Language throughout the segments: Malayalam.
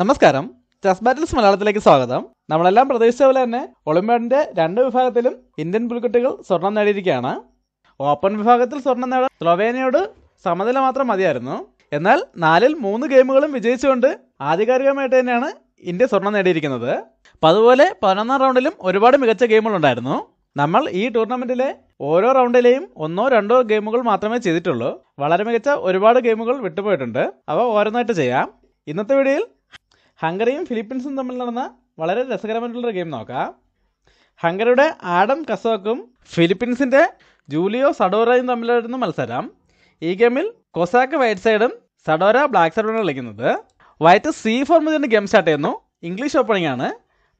നമസ്കാരം ചെസ് ബാറ്റിൽസ് മലയാളത്തിലേക്ക് സ്വാഗതം നമ്മളെല്ലാം പ്രതീക്ഷിച്ച പോലെ തന്നെ ഒളിമ്പ്യാഡിന്റെ രണ്ട് വിഭാഗത്തിലും ഇന്ത്യൻ പുൽക്കുട്ടികൾ സ്വർണം നേടിയിരിക്കുകയാണ് ഓപ്പൺ വിഭാഗത്തിൽ സ്വർണം നേടാൻ സ്ലൊവേനിയോട് സമനില മാത്രം മതിയായിരുന്നു എന്നാൽ നാലിൽ മൂന്ന് ഗെയിമുകളും വിജയിച്ചുകൊണ്ട് ആധികാരികമായിട്ട് തന്നെയാണ് ഇന്ത്യ സ്വർണം നേടിയിരിക്കുന്നത് അപ്പം അതുപോലെ പതിനൊന്നാം റൗണ്ടിലും ഒരുപാട് മികച്ച ഗെയിമുകളുണ്ടായിരുന്നു നമ്മൾ ഈ ടൂർണമെന്റിലെ ഓരോ റൗണ്ടിലെയും ഒന്നോ രണ്ടോ ഗെയിമുകൾ മാത്രമേ ചെയ്തിട്ടുള്ളൂ വളരെ മികച്ച ഒരുപാട് ഗെയിമുകൾ വിട്ടുപോയിട്ടുണ്ട് അവ ഓരോന്നായിട്ട് ചെയ്യാം ഇന്നത്തെ വീഡിയോയിൽ ഹംഗറിയും ഫിലിപ്പീൻസും തമ്മിൽ നടന്ന വളരെ രസകരമായിട്ടുള്ളൊരു ഗെയിം നോക്കാം ഹംഗറിയുടെ ആഡം കസോക്കും ഫിലിപ്പീൻസിൻ്റെ ജൂലിയോ സഡോറയും തമ്മിലായിരുന്നു മത്സരം ഈ ഗെയിമിൽ കൊസാക്ക് വൈറ്റ് സൈഡും സഡോര ബ്ലാക്ക് സൈഡുമാണ് കളിക്കുന്നത് വൈറ്റ് സി ഫോർ മുതൽ ഗെയിം സ്റ്റാർട്ട് ചെയ്യുന്നു ഇംഗ്ലീഷ് ഓപ്പണിംഗ് ആണ്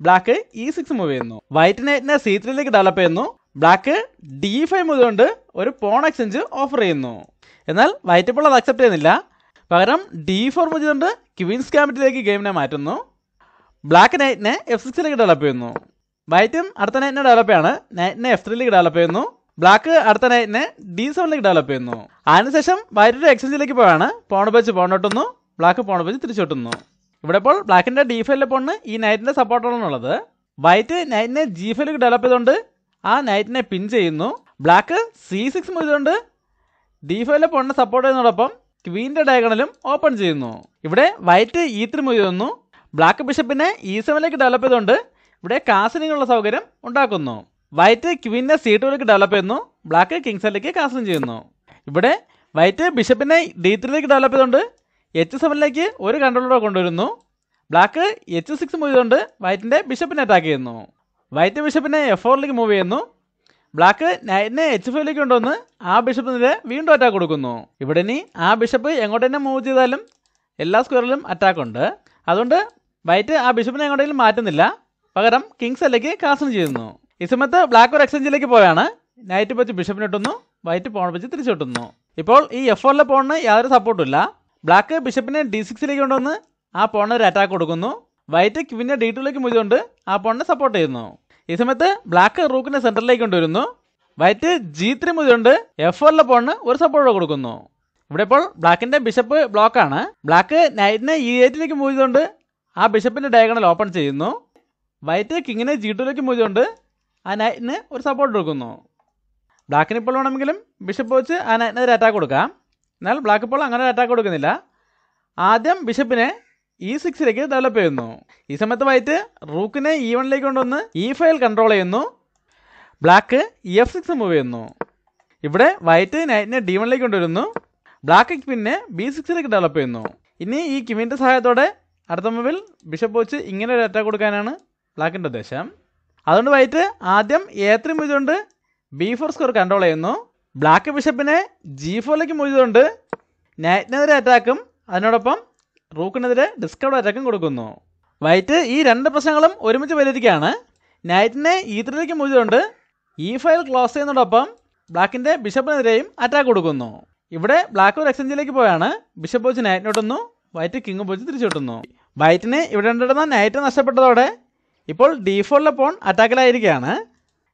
ബ്ലാക്ക് ഇ സിക്സ് മൂവ് ചെയ്യുന്നു വൈറ്റ് നൈറ്റിനെ സി ത്രീയിലേക്ക് ഡെവലപ്പ് ചെയ്യുന്നു ബ്ലാക്ക് ഡി ഫൈവ് കൊണ്ട് ഒരു പോൺ എക്സ്ചേഞ്ച് ഓഫർ ചെയ്യുന്നു എന്നാൽ വൈറ്റ് ഇപ്പോൾ അത് അക്സെപ്റ്റ് ചെയ്യുന്നില്ല പകരം ഡി ഫോർ മൂവ് ചെയ്തുകൊണ്ട് ക്വീൻസ് ക്യാമ്പറ്റിലേക്ക് ഗെയിമിനെ മാറ്റുന്നു ബ്ലാക്ക് നൈറ്റിനെ എഫ് സിക്സിലേക്ക് ഡെവലപ്പ് ചെയ്യുന്നു വൈറ്റും അടുത്ത നൈറ്റിനെ ഡെവലപ്പ് ചെയ്യാണ് നൈറ്റിനെ എഫ് ത്രീയിലേക്ക് ഡെവലപ്പ് ചെയ്യുന്നു ബ്ലാക്ക് അടുത്ത നൈറ്റിനെ ഡി സെവനിലേക്ക് ഡെവലപ്പ് ചെയ്യുന്നു അതിനുശേഷം വൈറ്റ് എക്സ്ചേഞ്ചിലേക്ക് പോയാണ് പോണ വെച്ച് പോണോട്ടുന്നു ബ്ലാക്ക് പോണ വെച്ച് തിരിച്ചോട്ടുന്നു ഇവിടെ ഇപ്പോൾ ബ്ലാക്കിൻ്റെ ഡി ഫൈലിലെ പോണ് ഈ നൈറ്റിൻ്റെ സപ്പോർട്ടാണെന്നുള്ളത് വൈറ്റ് നൈറ്റിനെ ജി ഫൈലേക്ക് ഡെവലപ്പ് ചെയ്തുകൊണ്ട് ആ നൈറ്റിനെ പിൻ ചെയ്യുന്നു ബ്ലാക്ക് സി സിക്സ് മുതലുകൊണ്ട് ഡി ഫൈവിലെ പോണിനെ സപ്പോർട്ട് ചെയ്യുന്നതോടൊപ്പം ക്വീൻ്റെ ഡയഗണലും ഓപ്പൺ ചെയ്യുന്നു ഇവിടെ വൈറ്റ് ഈ ത്രീ മൂവ് ചെയ്യുന്നു ബ്ലാക്ക് ബിഷപ്പിനെ ഈ സെവനിലേക്ക് ഡെവലപ്പ് ചെയ്തുകൊണ്ട് ഇവിടെ കാസിനുള്ള സൗകര്യം ഉണ്ടാക്കുന്നു വൈറ്റ് ക്വീനെ സി ടുവിലേക്ക് ഡെവലപ്പ് ചെയ്യുന്നു ബ്ലാക്ക് കിങ്സിലേക്ക് കാസിലിംഗ് ചെയ്യുന്നു ഇവിടെ വൈറ്റ് ബിഷപ്പിനെ ഡി ത്രീയിലേക്ക് ഡെവലപ്പ് ചെയ്തുകൊണ്ട് എച്ച് സെവനിലേക്ക് ഒരു കൺട്രോളർ കൊണ്ടുവരുന്നു ബ്ലാക്ക് എച്ച് സിക്സ് മൂവ് ചെയ്തുകൊണ്ട് വൈറ്റിൻ്റെ ബിഷപ്പിനെ അറ്റാക്ക് ചെയ്യുന്നു വൈറ്റ് ബിഷപ്പിനെ എഫ് ഫോറിലേക്ക് മൂവ് ചെയ്യുന്നു ബ്ലാക്ക് നൈറ്റിനെ എച്ച് ഫൈവിലേക്ക് കൊണ്ടുവന്ന് ആ ബിഷപ്പ് നിര വീണ്ടും അറ്റാക്ക് കൊടുക്കുന്നു ഇവിടെ ഇനി ആ ബിഷപ്പ് എങ്ങോട്ട് തന്നെ മൂവ് ചെയ്താലും എല്ലാ സ്ക്വയറിലും അറ്റാക്ക് ഉണ്ട് അതുകൊണ്ട് വൈറ്റ് ആ ബിഷപ്പിനെ എങ്ങോട്ടെങ്കിലും മാറ്റുന്നില്ല പകരം കിങ്സ് അല്ലേക്ക് കാസിന് ചെയ്യുന്നു ഈ സമയത്ത് ബ്ലാക്ക് ഒരു എക്സ്ചേഞ്ചിലേക്ക് പോയാണ് നൈറ്റ് വെച്ച് ബിഷപ്പിനെ ഇട്ടുന്നു വൈറ്റ് പോൺ വെച്ച് തിരിച്ചിട്ടുന്നു ഇപ്പോൾ ഈ എഫ് ഓറിലെ പോണിന് യാതൊരു സപ്പോർട്ടും ഇല്ല ബ്ലാക്ക് ബിഷപ്പിനെ ഡി സിക്സിലേക്ക് കൊണ്ടുവന്ന് ആ പോണിന് ഒരു അറ്റാക്ക് കൊടുക്കുന്നു വൈറ്റ് ക്വിനെ ഡി ടുലേക്ക് മുതികൊണ്ട് ആ പോണിനെ സപ്പോർട്ട് ചെയ്യുന്നു ഈ സമയത്ത് ബ്ലാക്ക് റൂക്കിന്റെ സെന്ററിലേക്ക് കൊണ്ടുവരുന്നു വൈറ്റ് ജി ത്രീ മുതലുണ്ട് എഫ് ഫോറിലെ പോണിന് ഒരു സപ്പോർട്ട് കൊടുക്കുന്നു ഇവിടെ ഇപ്പോൾ ബ്ലാക്കിന്റെ ബിഷപ്പ് ബ്ലോക്ക് ആണ് ബ്ലാക്ക് നൈറ്റിനെ ഇ എയ്റ്റിലേക്ക് മൂവ് ചെയ്തുകൊണ്ട് ആ ബിഷപ്പിന്റെ ഡയഗണൽ ഓപ്പൺ ചെയ്യുന്നു വൈറ്റ് കിങ്ങിനെ ജി ടുലേക്ക് മൂവ് ചെയ്തുകൊണ്ട് ആ നൈറ്റിന് ഒരു സപ്പോർട്ട് കൊടുക്കുന്നു ബ്ലാക്കിന് ഇപ്പോൾ വേണമെങ്കിലും ബിഷപ്പ് വെച്ച് ആ നൈറ്റിനെതിരെ അറ്റാക്ക് കൊടുക്കാം എന്നാൽ ബ്ലാക്ക് ഇപ്പോൾ അങ്ങനെ അറ്റാക്ക് കൊടുക്കുന്നില്ല ആദ്യം ബിഷപ്പിനെ ഈ സിക്സിലേക്ക് ഡെവലപ്പ് ചെയ്യുന്നു ഈ സമയത്ത് വൈറ്റ് റൂക്കിനെ ഇ e വണ്ണിലേക്ക് കൊണ്ടുവന്ന് ഇ ഫയൽ കൺട്രോൾ ചെയ്യുന്നു black E F six move ചെയ്യുന്നു ഇവിടെ വൈറ്റ് നൈറ്റിനെ ഡി വണ്ണിലേക്ക് കൊണ്ടുവരുന്നു ബ്ലാക്ക് പിന്നെ ബി സിക്സിലേക്ക് ഡെവലപ്പ് ചെയ്യുന്നു ഇനി ഈ കിമിൻ്റെ സഹായത്തോടെ അടുത്ത മൂവിൽ ബിഷപ്പ് വെച്ച് ഇങ്ങനെ ഒരു അറ്റാക്ക് കൊടുക്കാനാണ് ബ്ലാക്കിൻ്റെ ഉദ്ദേശം അതുകൊണ്ട് വൈറ്റ് ആദ്യം എ ത്രീ ചെയ്തുകൊണ്ട് ബി ഫോർ സ്കോർ കൺട്രോൾ ചെയ്യുന്നു ബ്ലാക്ക് ബിഷപ്പിനെ ജി ഫോറിലേക്ക് ചെയ്തുകൊണ്ട് നൈറ്റിനെതിരെ അറ്റാക്കും അതിനോടൊപ്പം റൂക്കിനെതിരെ ഡിസ്കവർ അറ്റാക്കും കൊടുക്കുന്നു വൈറ്റ് ഈ രണ്ട് പ്രശ്നങ്ങളും ഒരുമിച്ച് പരിഹരിക്കുകയാണ് നൈറ്റിനെ ഈത്തറിലേക്ക് മൂജിതുകൊണ്ട് ഈ ഫയൽ ക്ലോസ് ചെയ്യുന്നതോടൊപ്പം ബ്ലാക്കിൻ്റെ ബിഷപ്പിനെതിരെയും അറ്റാക്ക് കൊടുക്കുന്നു ഇവിടെ ബ്ലാക്ക് ഒരു എക്സ്ചേഞ്ചിലേക്ക് പോയാണ് ബിഷപ്പ് വെച്ച് നൈറ്റിനെ ഒട്ടുന്നു വൈറ്റ് കിങ് പോച്ച് തിരിച്ചു കിട്ടുന്നു വൈറ്റിന് ഇവിടെ ഉണ്ടായിരുന്ന നൈറ്റ് നഷ്ടപ്പെട്ടതോടെ ഇപ്പോൾ ഡീഫോളിലെ പോൺ അറ്റാക്കിലായിരിക്കുകയാണ്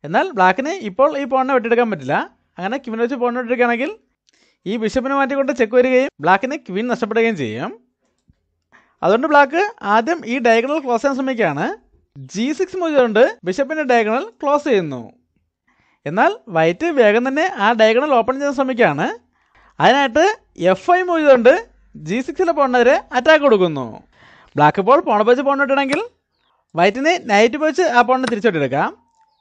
എന്നാൽ ബ്ലാക്കിന് ഇപ്പോൾ ഈ പോണിനെ വെട്ടിയെടുക്കാൻ പറ്റില്ല അങ്ങനെ ക്വിൻ വെച്ച് പോണിനെ വെട്ടിയെടുക്കുകയാണെങ്കിൽ ഈ ബിഷപ്പിനെ മാറ്റിക്കൊണ്ട് ചെക്ക് വരികയും ബ്ലാക്കിന് ക്വീൻ നഷ്ടപ്പെടുകയും ചെയ്യും അതുകൊണ്ട് ബ്ലാക്ക് ആദ്യം ഈ ഡയഗണൽ ക്ലോസ് ചെയ്യാൻ ശ്രമിക്കുകയാണ് ജി സിക്സ് മുതലുകൊണ്ട് ബിഷപ്പിൻ്റെ ഡയഗണൽ ക്ലോസ് ചെയ്യുന്നു എന്നാൽ വൈറ്റ് വേഗം തന്നെ ആ ഡയഗണൽ ഓപ്പൺ ചെയ്യാൻ ശ്രമിക്കുകയാണ് അതിനായിട്ട് എഫ് ഐ മുതലുകൊണ്ട് ജി സിക്സിലെ പോണവരെ അറ്റാക്ക് കൊടുക്കുന്നു ബ്ലാക്ക് ബോൾ പോണ പോച്ച് പോണിട്ടുണ്ടെങ്കിൽ വൈറ്റിന് നൈറ്റ് പോയിച്ച് ആ പോണിനെ തിരിച്ചോട്ടെടുക്കാം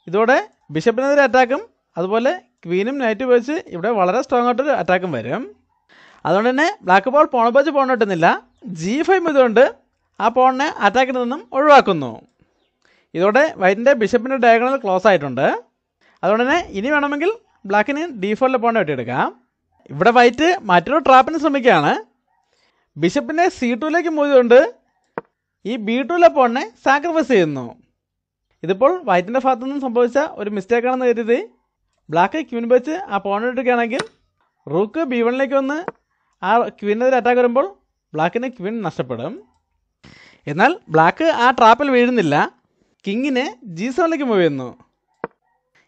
ഇതോടെ ബിഷപ്പിനെതിരെ അറ്റാക്കും അതുപോലെ ക്വീനും നൈറ്റ് പോയിച്ച് ഇവിടെ വളരെ സ്ട്രോങ് ആയിട്ടൊരു അറ്റാക്കും വരും അതുകൊണ്ട് തന്നെ ബ്ലാക്ക് ബോൾ പോണ പോച്ച് പോണിട്ടുന്നില്ല ജി ഫൈവ് ഇതുകൊണ്ട് ആ പോണിനെ അറ്റാക്കിൽ നിന്നും ഒഴിവാക്കുന്നു ഇതോടെ വൈറ്റിൻ്റെ ബിഷപ്പിൻ്റെ ഡയഗണൽ ക്ലോസ് ആയിട്ടുണ്ട് അതുകൊണ്ട് തന്നെ ഇനി വേണമെങ്കിൽ ബ്ലാക്കിന് ഡി ഫോറിലെ പോണിനെ വെട്ടിയെടുക്കാം ഇവിടെ വൈറ്റ് മറ്റൊരു ട്രാപ്പിന് ശ്രമിക്കുകയാണ് ബിഷപ്പിനെ സി ടുവിലേക്ക് മൂതുകൊണ്ട് ഈ ബി ടുവിലെ പോണിനെ സാക്രിഫൈസ് ചെയ്യുന്നു ഇതിപ്പോൾ വൈറ്റിൻ്റെ ഭാഗത്തു നിന്നും സംഭവിച്ച ഒരു മിസ്റ്റേക്കാണെന്ന് കരുതി ബ്ലാക്ക് ക്യൂൻ വെച്ച് ആ പോണിനെ ഇട്ടിരിക്കുകയാണെങ്കിൽ റൂക്ക് ബി വണ്ണിലേക്ക് വന്ന് ആ ക്യൂവിനെതിരെ അറ്റാക്ക് വരുമ്പോൾ ബ്ലാക്കിന് ക്വീൻ നഷ്ടപ്പെടും എന്നാൽ ബ്ലാക്ക് ആ ട്രാപ്പിൽ വീഴുന്നില്ല കിങ്ങിനെ ജി സെവനിലേക്ക് മൂവ് ചെയ്യുന്നു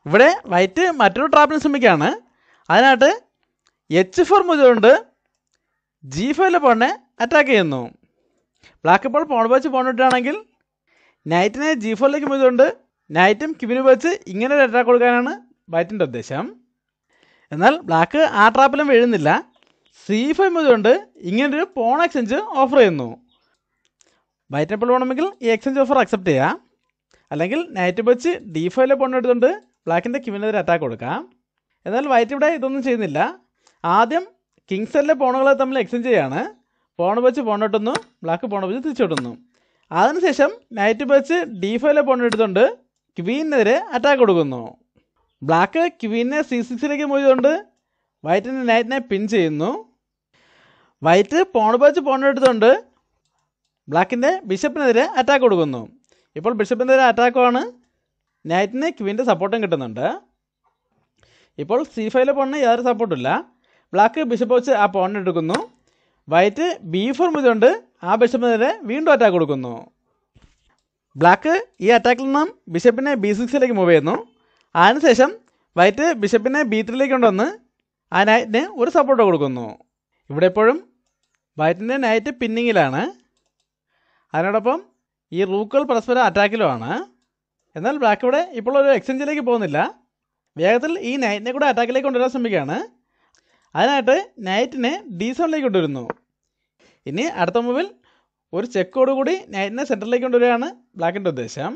ഇവിടെ വൈറ്റ് മറ്റൊരു ട്രാപ്പിന് ശ്രമിക്കുകയാണ് അതിനായിട്ട് എച്ച് ഫോർ മുതുകൊണ്ട് ജി ഫൈവിലെ പോണിനെ അറ്റാക്ക് ചെയ്യുന്നു ബ്ലാക്ക് ഇപ്പോൾ പോൺ വെച്ച് പോൺ ഇട്ടാണെങ്കിൽ നൈറ്റിനെ ജി ഫോറിലേക്ക് മുതുകൊണ്ട് നൈറ്റും കിബിന് വെച്ച് ഇങ്ങനെ ഒരു അറ്റാക്ക് കൊടുക്കാനാണ് വൈറ്റിൻ്റെ ഉദ്ദേശം എന്നാൽ ബ്ലാക്ക് ആ ട്രാപ്പിലും വീഴുന്നില്ല സി ഫൈവ് മുതലുണ്ട് ഇങ്ങനൊരു പോൺ എക്സ്ചേഞ്ച് ഓഫർ ചെയ്യുന്നു വൈറ്റ് ആപ്പിൾ വേണമെങ്കിൽ ഈ എക്സ്ചേഞ്ച് ഓഫർ അക്സെപ്റ്റ് ചെയ്യാം അല്ലെങ്കിൽ നൈറ്റ് വെച്ച് ഡി ഫൈവിലെ പോൺ എടുത്തുകൊണ്ട് ബ്ലാക്കിൻ്റെ ക്യൂവിനെതിരെ അറ്റാക്ക് കൊടുക്കാം എന്നാൽ വൈറ്റ് ഇവിടെ ഇതൊന്നും ചെയ്യുന്നില്ല ആദ്യം കിങ്സ് സെല്ലിലെ പോണുകളെ തമ്മിൽ എക്സ്ചേഞ്ച് ചെയ്യാണ് പോൺ വെച്ച് പോൺ ഇട്ടുന്നു ബ്ലാക്ക് പോൺ വെച്ച് തിരിച്ചുവിടുന്നു അതിനുശേഷം നൈറ്റ് വെച്ച് ഡി ഫൈവിലെ പോൺ എടുത്തുകൊണ്ട് ക്വീനെതിരെ അറ്റാക്ക് കൊടുക്കുന്നു ബ്ലാക്ക് ക്വീനെ സി സിക്സിലേക്ക് പോയതുകൊണ്ട് വൈറ്റിൻ്റെ നൈറ്റിനെ പിൻ ചെയ്യുന്നു വൈറ്റ് പോൺ വെച്ച് പോൺ ബ്ലാക്കിൻ്റെ ബിഷപ്പിനെതിരെ അറ്റാക്ക് കൊടുക്കുന്നു ഇപ്പോൾ ബിഷപ്പിനെതിരെ അറ്റാക്കുമാണ് നൈറ്റിന് ക്വീൻ്റെ സപ്പോർട്ടും കിട്ടുന്നുണ്ട് ഇപ്പോൾ സി ഫൈവിലെ പോണിന് യാതൊരു സപ്പോർട്ടില്ല ബ്ലാക്ക് ബിഷപ്പ് വെച്ച് ആ പോണെടുക്കുന്നു എടുക്കുന്നു വൈറ്റ് ബി ഫോർ മുതലുണ്ട് ആ ബിഷപ്പിനെതിരെ വീണ്ടും അറ്റാക്ക് കൊടുക്കുന്നു ബ്ലാക്ക് ഈ അറ്റാക്കിൽ നിന്നും ബിഷപ്പിനെ ബി സിക്സിലേക്ക് മൂവ് ചെയ്യുന്നു അതിനുശേഷം വൈറ്റ് ബിഷപ്പിനെ ബി ത്രീയിലേക്ക് കൊണ്ടുവന്ന് ആ നൈറ്റിന് ഒരു സപ്പോർട്ട് കൊടുക്കുന്നു ഇവിടെ എപ്പോഴും വൈറ്റിൻ്റെ നൈറ്റ് പിന്നിങ്ങിലാണ് അതിനോടൊപ്പം ഈ റൂക്കുകൾ പരസ്പരം അറ്റാക്കിലുമാണ് എന്നാൽ ബ്ലാക്ക് ഇവിടെ ഇപ്പോൾ ഒരു എക്സ്ചേഞ്ചിലേക്ക് പോകുന്നില്ല വേഗത്തിൽ ഈ നൈറ്റിനെ കൂടെ അറ്റാക്കിലേക്ക് കൊണ്ടുവരാൻ ശ്രമിക്കുകയാണ് അതിനായിട്ട് നൈറ്റിനെ ഡി സോണിലേക്ക് കൊണ്ടുവരുന്നു ഇനി അടുത്ത മുമ്പിൽ ഒരു ചെക്കോട് കൂടി നൈറ്റിനെ സെൻറ്ററിലേക്ക് കൊണ്ടുവരികയാണ് ബ്ലാക്കിൻ്റെ ഉദ്ദേശം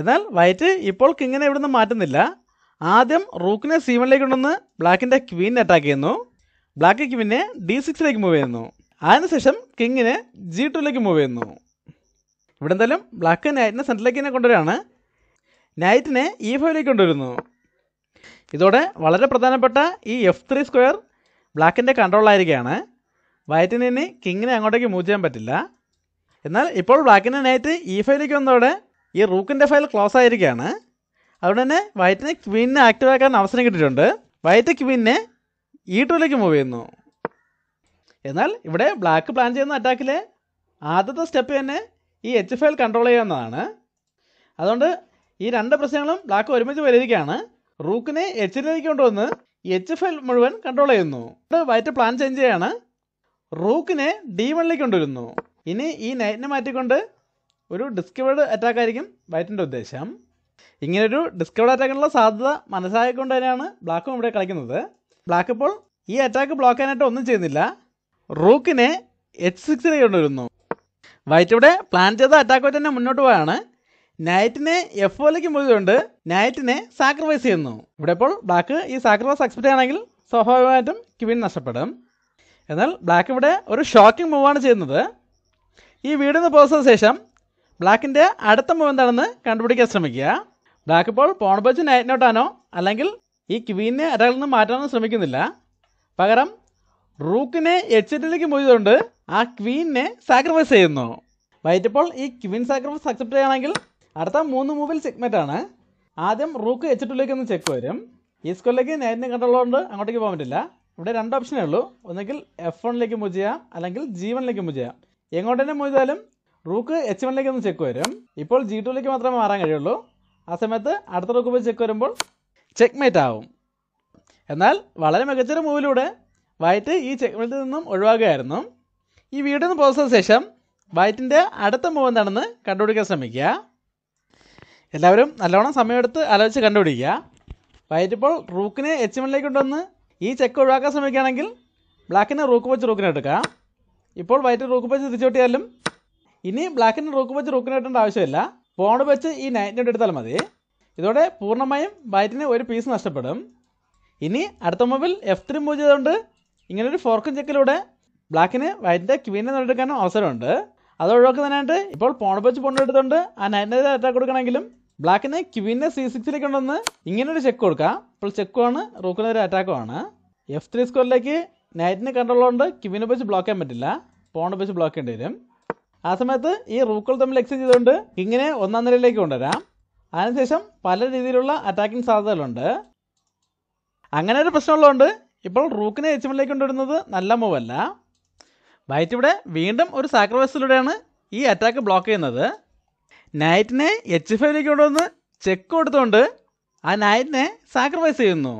എന്നാൽ വൈറ്റ് ഇപ്പോൾ കിങ്ങിനെ ഇവിടുന്ന് മാറ്റുന്നില്ല ആദ്യം റൂക്കിനെ സി വണ്ണിലേക്ക് കൊണ്ടുവന്ന് ബ്ലാക്കിൻ്റെ ക്വീനിനെ അറ്റാക്ക് ചെയ്യുന്നു ബ്ലാക്ക് ക്വീനെ ഡി സിക്സിലേക്ക് മൂവ് ചെയ്യുന്നു അതിനുശേഷം കിങ്ങിനെ ജി ടുവിലേക്ക് മൂവ് ചെയ്യുന്നു ഇവിടെ എന്തായാലും ബ്ലാക്ക് നൈറ്റിനെ സെൻറ്ററിലേക്ക് തന്നെ കൊണ്ടുവരികയാണ് നൈറ്റിനെ ഇ e ഫൈവിലേക്ക് കൊണ്ടുവരുന്നു ഇതോടെ വളരെ പ്രധാനപ്പെട്ട ഈ എഫ് ത്രീ സ്ക്വയർ ബ്ലാക്കിൻ്റെ കൺട്രോളായിരിക്കുകയാണ് വൈറ്റിനെ ഇനി കിങ്ങിനെ അങ്ങോട്ടേക്ക് മൂവ് ചെയ്യാൻ പറ്റില്ല എന്നാൽ ഇപ്പോൾ ബ്ലാക്കിൻ്റെ നൈറ്റ് ഇ e ഫൈവിലേക്ക് വന്നതോടെ ഈ റൂക്കിൻ്റെ ഫയൽ ക്ലോസ് ആയിരിക്കുകയാണ് അതുകൊണ്ട് തന്നെ വൈറ്റിനെ ക്വീനിനെ ആക്റ്റീവ് ആക്കാൻ അവസരം കിട്ടിയിട്ടുണ്ട് വൈറ്റ് ക്വീനിനെ ഇ ടുവിലേക്ക് മൂവ് ചെയ്യുന്നു എന്നാൽ ഇവിടെ ബ്ലാക്ക് പ്ലാൻ ചെയ്യുന്ന അറ്റാക്കിലെ ആദ്യത്തെ സ്റ്റെപ്പ് തന്നെ ഈ എച്ച് എഫ് എൽ കൺട്രോൾ ചെയ്യാവുന്നതാണ് അതുകൊണ്ട് ഈ രണ്ട് പ്രശ്നങ്ങളും ബ്ലാക്ക് ഒരുമിച്ച് പരിഹരിക്കുകയാണ് റൂക്കിനെ എച്ചിലേക്ക് കൊണ്ടുവന്ന് എച്ച് എഫ് എൽ മുഴുവൻ കൺട്രോൾ ചെയ്യുന്നു വൈറ്റ് പ്ലാൻ ചേഞ്ച് ചെയ്യാണ് റൂക്കിനെ ഡി വണ്ണിലേക്ക് കൊണ്ടുവരുന്നു ഇനി ഈ നൈറ്റിനെ മാറ്റിക്കൊണ്ട് ഒരു ഡിസ്കവേർഡ് അറ്റാക്കായിരിക്കും വൈറ്റിൻ്റെ ഉദ്ദേശം ഇങ്ങനൊരു ഡിസ്കവർ അറ്റാക്കിനുള്ള സാധ്യത മനസ്സിലായിക്കൊണ്ട് തന്നെയാണ് ബ്ലാക്കും ഇവിടെ കളിക്കുന്നത് ബ്ലാക്ക് ഇപ്പോൾ ഈ അറ്റാക്ക് ബ്ലോക്ക് ചെയ്യാനായിട്ട് ഒന്നും ചെയ്യുന്നില്ല റൂക്കിനെ എച്ച് സിക്സിലേക്ക് കൊണ്ടുവരുന്നു വൈറ്റ് ഇവിടെ പ്ലാൻ ചെയ്ത അറ്റാക്ക് വൈറ്റ് തന്നെ മുന്നോട്ട് പോയാണ് നൈറ്റിനെ എഫ് ഒയിലേക്ക് പോയതുകൊണ്ട് നൈറ്റിനെ സാക്രിഫൈസ് ചെയ്യുന്നു ഇവിടെ ഇപ്പോൾ ബ്ലാക്ക് ഈ സാക്രിഫൈസ് അക്സെപ്റ്റ് ചെയ്യണമെങ്കിൽ സ്വാഭാവികമായിട്ടും കിവിൻ നഷ്ടപ്പെടും എന്നാൽ ബ്ലാക്ക് ഇവിടെ ഒരു ഷോക്കിംഗ് മൂവാണ് ചെയ്യുന്നത് ഈ വീടിന്ന് പോസതിന് ശേഷം ബ്ലാക്കിൻ്റെ അടുത്ത മൂവ് എന്താണെന്ന് കണ്ടുപിടിക്കാൻ ശ്രമിക്കുക ബ്ലാക്ക് ഇപ്പോൾ പോൺ ബജ് നൈറ്റ് നോട്ടാനോ അല്ലെങ്കിൽ ഈ ക്വീനെ അറ്റകളിൽ നിന്ന് മാറ്റാനോ ശ്രമിക്കുന്നില്ല പകരം റൂക്കിനെ എച്ചിറ്റിലേക്ക് മൂവിയതുകൊണ്ട് ആ ക്വീനെ സാക്രിഫൈസ് ചെയ്യുന്നു വൈറ്റ് ഇപ്പോൾ ഈ ക്വീൻ സാക്രിഫൈസ് അക്സെപ്റ്റ് ചെയ്യുകയാണെങ്കിൽ അടുത്ത മൂന്ന് മൂവിൽ സിഗ്മെറ്റ് ആണ് ആദ്യം റൂക്ക് എച്ച് ടുലേക്ക് ഒന്ന് ചെക്ക് വരും ഈ സ്കൂളിലേക്ക് നേരിട്ട് കണ്ടുള്ളതുകൊണ്ട് അങ്ങോട്ടേക്ക് പോകാൻ പറ്റില്ല ഇവിടെ രണ്ട് ഓപ്ഷനേ ഉള്ളൂ ഒന്നെങ്കിൽ എഫ് വണ്ണിലേക്ക് മൂവ് ചെയ്യാം അല്ലെങ്കിൽ ജി വണ്ണിലേക്ക് മൂവ് ചെയ്യാം എങ്ങോട്ട് തന്നെ മൂവ് ചെയ്താലും റൂക്ക് എച്ച് വണ്ണിലേക്ക് ഒന്ന് ചെക്ക് വരും ഇപ്പോൾ ജി ടുവിലേക്ക് മാത്രമേ മാറാൻ കഴിയുള്ളൂ ആ സമയത്ത് അടുത്ത റൂക്ക് പോയി ചെക്ക് വരുമ്പോൾ ചെക്ക് മേറ്റ് ആവും എന്നാൽ വളരെ മികച്ചൊരു മൂവിലൂടെ വൈറ്റ് ഈ ചെക്ക് മേറ്റിൽ നിന്നും ഒഴിവാക്കുകയായിരുന്നു ഈ വീഡിയോ നിന്ന് പോസ്റ്റതിന് ശേഷം വൈറ്റിൻ്റെ അടുത്ത മൂവ് എന്താണെന്ന് കണ്ടുപിടിക്കാൻ ശ്രമിക്കുക എല്ലാവരും നല്ലോണം സമയമെടുത്ത് ആലോചിച്ച് കണ്ടുപിടിക്കുക വൈറ്റ് ഇപ്പോൾ റൂക്കിനെ എച്ച് വണ്ണിലേക്ക് കൊണ്ടുവന്ന് ഈ ചെക്ക് ഒഴിവാക്കാൻ ശ്രമിക്കുകയാണെങ്കിൽ ബ്ലാക്കിനെ റൂക്ക് വെച്ച് റൂക്കിനെ ഇപ്പോൾ വൈറ്റ് റൂക്ക് വെച്ച് തിരിച്ചുവിട്ടിയാലും ഇനി ബ്ലാക്കിന് റോക്ക് വെച്ച് റോക്കിന് കിട്ടേണ്ട ആവശ്യമില്ല പോൺ വെച്ച് ഈ നൈറ്റിനോട് എടുത്താൽ മതി ഇതോടെ പൂർണ്ണമായും വൈറ്റിന് ഒരു പീസ് നഷ്ടപ്പെടും ഇനി അടുത്ത മൊബിൽ എഫ് ത്രീ മൂവ് ചെയ്തുകൊണ്ട് ഇങ്ങനൊരു ഫോർക്കും ചെക്കിലൂടെ ബ്ലാക്കിന് വൈറ്റിൻ്റെ ക്വീനെ നേടിയെടുക്കാനും അവസരമുണ്ട് അത് ഒഴിവാക്കുന്നതിനായിട്ട് ഇപ്പോൾ പോൺ വെച്ച് പോണ്ട് എടുത്തുകൊണ്ട് ആ നൈറ്റിൻ്റെ അറ്റാക്ക് കൊടുക്കണമെങ്കിലും ബ്ലാക്കിന് ക്വീനെ സി സിക്സിലേക്ക് കൊണ്ടുവന്ന് ഇങ്ങനൊരു ചെക്ക് കൊടുക്കാം ഇപ്പോൾ ചെക്കുമാണ് റൂക്കിന് ഒരു അറ്റാക്കുമാണ് എഫ് ത്രീ സ്കോറിലേക്ക് നൈറ്റിന് കണ്ടുള്ളതുകൊണ്ട് ക്വീനെ വെച്ച് ബ്ലോക്ക് ചെയ്യാൻ പറ്റില്ല പോണ്ട് വെച്ച് ബ്ലോക്ക് ചെയ്യേണ്ടി വരും ആ സമയത്ത് ഈ റൂക്കൾ തമ്മിൽ എക്സ്ചേഞ്ച് ചെയ്തുകൊണ്ട് കിങ്ങിനെ ഒന്നാം നിലയിലേക്ക് കൊണ്ടുവരാം അതിനുശേഷം പല രീതിയിലുള്ള അറ്റാക്കിംഗ് സാധ്യതകളുണ്ട് അങ്ങനെ ഒരു പ്രശ്നമുള്ളതുകൊണ്ട് ഇപ്പോൾ റൂക്കിനെ എച്ച് എമ്മിലേക്ക് കൊണ്ടുവരുന്നത് നല്ല മൂവല്ല വൈറ്റ് ഇവിടെ വീണ്ടും ഒരു സാക്രിഫൈസിലൂടെയാണ് ഈ അറ്റാക്ക് ബ്ലോക്ക് ചെയ്യുന്നത് നൈറ്റിനെ എച്ച് ഫൈവിലേക്ക് കൊണ്ടുവന്ന് ചെക്ക് കൊടുത്തുകൊണ്ട് ആ നൈറ്റിനെ സാക്രിഫൈസ് ചെയ്യുന്നു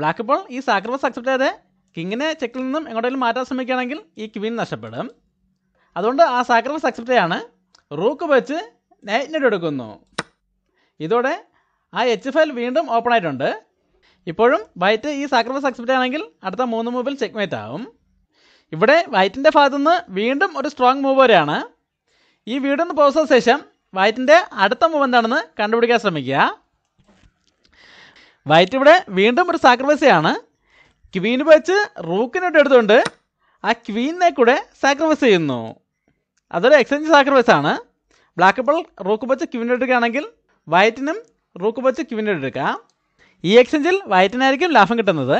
ബ്ലാക്ക് ഇപ്പോൾ ഈ സാക്രിഫൈസ് അക്സെപ്റ്റ് ചെയ്യാതെ കിങ്ങിനെ ചെക്കിൽ നിന്നും എങ്ങോട്ടെങ്കിലും മാറ്റാൻ ശ്രമിക്കുകയാണെങ്കിൽ ഈ ക്വീൻ നഷ്ടപ്പെടും അതുകൊണ്ട് ആ സാക്രിഫൈസ് അക്സെപ്റ്റ് ചെയ്യാണ് റൂക്ക് വെച്ച് നൈറ്റിനോട് എടുക്കുന്നു ഇതോടെ ആ എച്ച് ഫയൽ വീണ്ടും ഓപ്പൺ ആയിട്ടുണ്ട് ഇപ്പോഴും വൈറ്റ് ഈ സാക്രിഫൈസ് അക്സെപ്റ്റ് ആണെങ്കിൽ അടുത്ത മൂന്ന് മൂവിൽ ചെക്ക് മേറ്റ് ആവും ഇവിടെ വൈറ്റിൻ്റെ ഭാഗത്തുനിന്ന് വീണ്ടും ഒരു സ്ട്രോങ് മൂവ് വരെയാണ് ഈ വീടൊന്ന് പോസ് ശേഷം വൈറ്റിൻ്റെ അടുത്ത മൂവ് എന്താണെന്ന് കണ്ടുപിടിക്കാൻ ശ്രമിക്കുക വൈറ്റ് ഇവിടെ വീണ്ടും ഒരു സാക്രിഫൈസാണ് ക്വീൻ വെച്ച് റൂക്കിനോട്ട് എടുത്തുകൊണ്ട് ആ ക്വീനിനെ കൂടെ സാക്രിഫൈസ് ചെയ്യുന്നു അതൊരു എക്സ്ചേഞ്ച് സാക്രിഫൈസ് ആണ് ബ്ലാക്ക് ബോൾ റൂക്ക് വെച്ച് ക്യൂവിൻ്റെ എടുക്കുകയാണെങ്കിൽ വയറ്റിനും റൂക്ക് വെച്ച് ക്യൂവിൻ്റെ എടുക്കാം ഈ എക്സ്ചേഞ്ചിൽ വയറ്റിനായിരിക്കും ലാഭം കിട്ടുന്നത്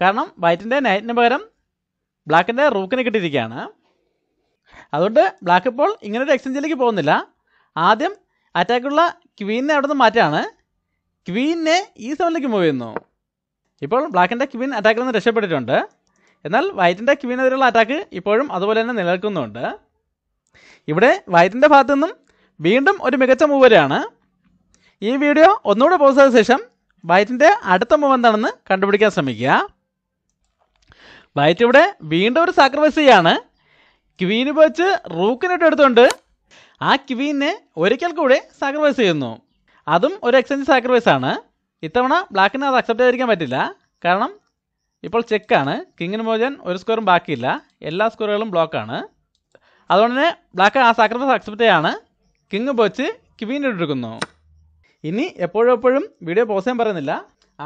കാരണം വയറ്റിൻ്റെ നൈറ്റിന് പകരം ബ്ലാക്കിൻ്റെ റൂക്കിന് കിട്ടിയിരിക്കുകയാണ് അതുകൊണ്ട് ബ്ലാക്ക് ഇപ്പോൾ ഇങ്ങനൊരു എക്സ്ചേഞ്ചിലേക്ക് പോകുന്നില്ല ആദ്യം അറ്റാക്കുള്ള ക്വീനെ അവിടെ നിന്ന് മാറ്റാണ് ക്വീനെ ഈ സെവനിലേക്ക് മൂവ് ചെയ്യുന്നു ഇപ്പോൾ ബ്ലാക്കിൻ്റെ ക്വീൻ അറ്റാക്കിൽ നിന്ന് രക്ഷപ്പെട്ടിട്ടുണ്ട് എന്നാൽ വൈറ്റിൻ്റെ ക്വീനെതിരെയുള്ള അറ്റാക്ക് ഇപ്പോഴും അതുപോലെ തന്നെ നിലനിൽക്കുന്നുണ്ട് ഇവിടെ വയറ്റിൻ്റെ ഭാഗത്തു നിന്നും വീണ്ടും ഒരു മികച്ച മൂവ് വരെയാണ് ഈ വീഡിയോ ഒന്നുകൂടെ പോസ് ചെയ്ത ശേഷം വയറ്റിൻ്റെ അടുത്ത മൂവ് എന്താണെന്ന് കണ്ടുപിടിക്കാൻ ശ്രമിക്കുക വയറ്റ് ഇവിടെ വീണ്ടും ഒരു സാക്രിഫൈസ് ചെയ്യാണ് ക്വീന് വെച്ച് റൂക്കിനിട്ട് എടുത്തുകൊണ്ട് ആ ക്വീനെ ഒരിക്കൽ കൂടെ സാക്രിഫൈസ് ചെയ്യുന്നു അതും ഒരു എക്സ്ചേഞ്ച് സാക്രിഫൈസ് ആണ് ഇത്തവണ ബ്ലാക്കിന് അത് അക്സെപ്റ്റ് ചെയ്തിരിക്കാൻ പറ്റില്ല കാരണം ഇപ്പോൾ ചെക്കാണ് കിങ്ങിന് മോചൻ ഒരു സ്കോറും ബാക്കിയില്ല എല്ലാ സ്കോറുകളും ബ്ലോക്കാണ് അതുകൊണ്ട് തന്നെ ബ്ലാക്ക് ആ സാക്രിഫൈസ് അക്സെപ്റ്റ് ചെയ്യാണ് കിങ് പോച്ച് ക്വീൻ ഇട്ടിരിക്കുന്നു ഇനി എപ്പോഴും എപ്പോഴും വീഡിയോ പോസ് ചെയ്യാൻ പറയുന്നില്ല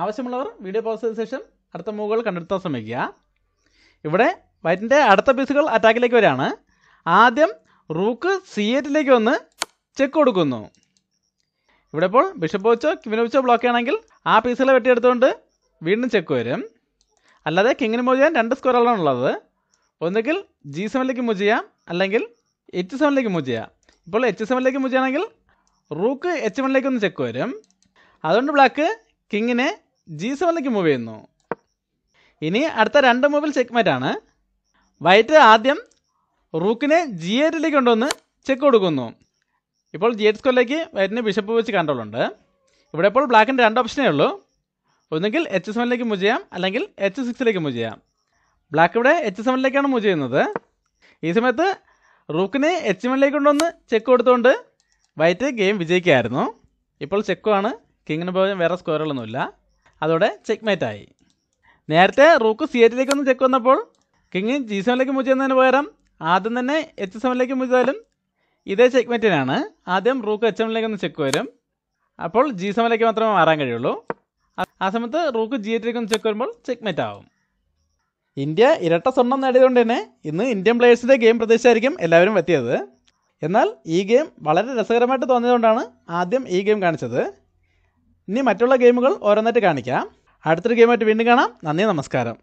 ആവശ്യമുള്ളവർ വീഡിയോ പോസ് ചെയ്ത ശേഷം അടുത്ത മൂവുകൾ കണ്ടെടുത്താൻ ശ്രമിക്കുക ഇവിടെ വൈറ്റിൻ്റെ അടുത്ത പീസുകൾ അറ്റാക്കിലേക്ക് വരികയാണ് ആദ്യം റൂക്ക് സി എറ്റിലേക്ക് വന്ന് ചെക്ക് കൊടുക്കുന്നു ഇവിടെ ഇപ്പോൾ ബിഷപ്പ് വെച്ചോ ക്വിന് വെച്ചോ ബ്ലോക്ക് ആണെങ്കിൽ ആ പീസുകളെ വെട്ടിയെടുത്തുകൊണ്ട് വീണ്ടും ചെക്ക് വരും അല്ലാതെ കിങ്ങിന് മൂവ് ചെയ്യാൻ രണ്ട് സ്ക്വയറുകളാണുള്ളത് ഒന്നുകിൽ ജി സെവനിലേക്ക് മൂവ് ചെയ്യാം അല്ലെങ്കിൽ എച്ച് സെവനിലേക്ക് മൂവ് ചെയ്യുക ഇപ്പോൾ എച്ച് സെവനിലേക്ക് മൂവ് ചെയ്യണമെങ്കിൽ റൂക്ക് എച്ച് വണ്ണിലേക്ക് ഒന്ന് ചെക്ക് വരും അതുകൊണ്ട് ബ്ലാക്ക് കിങ്ങിനെ ജി സെവനിലേക്ക് മൂവ് ചെയ്യുന്നു ഇനി അടുത്ത രണ്ട് മൂവിൽ ചെക്ക് മാറ്റാണ് വൈറ്റ് ആദ്യം റൂക്കിനെ ജി എയ്റ്റിലേക്ക് കൊണ്ടുവന്ന് ചെക്ക് കൊടുക്കുന്നു ഇപ്പോൾ ജി എയ്റ്റ് സ്കോറിലേക്ക് വൈറ്റിന് ബിഷപ്പ് വെച്ച് കണ്ട്രോളുണ്ട് ഇവിടെ ഇപ്പോൾ ബ്ലാക്കിൻ്റെ രണ്ട് ഓപ്ഷനേ ഉള്ളൂ ഒന്നുകിൽ എച്ച് സെവനിലേക്ക് മൂവ് ചെയ്യാം അല്ലെങ്കിൽ എച്ച് സിക്സിലേക്ക് മൂവ് ചെയ്യാം ബ്ലാക്ക് ഇവിടെ എച്ച് സെവനിലേക്കാണ് മൂവ് ചെയ്യുന്നത് ഈ സമയത്ത് റൂക്കിനെ എച്ച് എമ്മിലേക്ക് കൊണ്ടുവന്ന് ചെക്ക് കൊടുത്തുകൊണ്ട് വൈറ്റ് ഗെയിം വിജയിക്കുകയായിരുന്നു ഇപ്പോൾ ചെക്കുമാണ് കിങ്ങിന് പോലും വേറെ സ്കോറുകളൊന്നുമില്ല അതോടെ ചെക്ക് മേറ്റായി നേരത്തെ റൂക്ക് സി എറ്റിലേക്ക് ഒന്ന് ചെക്ക് വന്നപ്പോൾ കിങ് ജി സെവനിലേക്ക് മൂവ് ചെയ്യുന്നതിന് പകരം ആദ്യം തന്നെ എച്ച് സെവനിലേക്ക് മൂവ് ചെയ്താലും ഇതേ ചെക്ക് മേറ്റിനാണ് ആദ്യം റൂക്ക് എച്ച് എമ്മിലേക്ക് ഒന്ന് ചെക്ക് വരും അപ്പോൾ ജി സെവനിലേക്ക് മാത്രമേ മാറാൻ കഴിയുള്ളൂ ആ സമയത്ത് റൂക്ക് ജി എറ്റിലേക്ക് ഒന്ന് ചെക്ക് വരുമ്പോൾ ചെക്ക് മേറ്റ് ആവും ഇന്ത്യ ഇരട്ട സ്വർണം നേടിയതുകൊണ്ട് തന്നെ ഇന്ന് ഇന്ത്യൻ പ്ലേയേഴ്സിൻ്റെ ഗെയിം പ്രതീക്ഷയായിരിക്കും എല്ലാവരും എത്തിയത് എന്നാൽ ഈ ഗെയിം വളരെ രസകരമായിട്ട് തോന്നിയതുകൊണ്ടാണ് ആദ്യം ഈ ഗെയിം കാണിച്ചത് ഇനി മറ്റുള്ള ഗെയിമുകൾ ഓരോന്നായിട്ട് കാണിക്കാം അടുത്തൊരു ഗെയിമായിട്ട് വീണ്ടും കാണാം നന്ദി നമസ്കാരം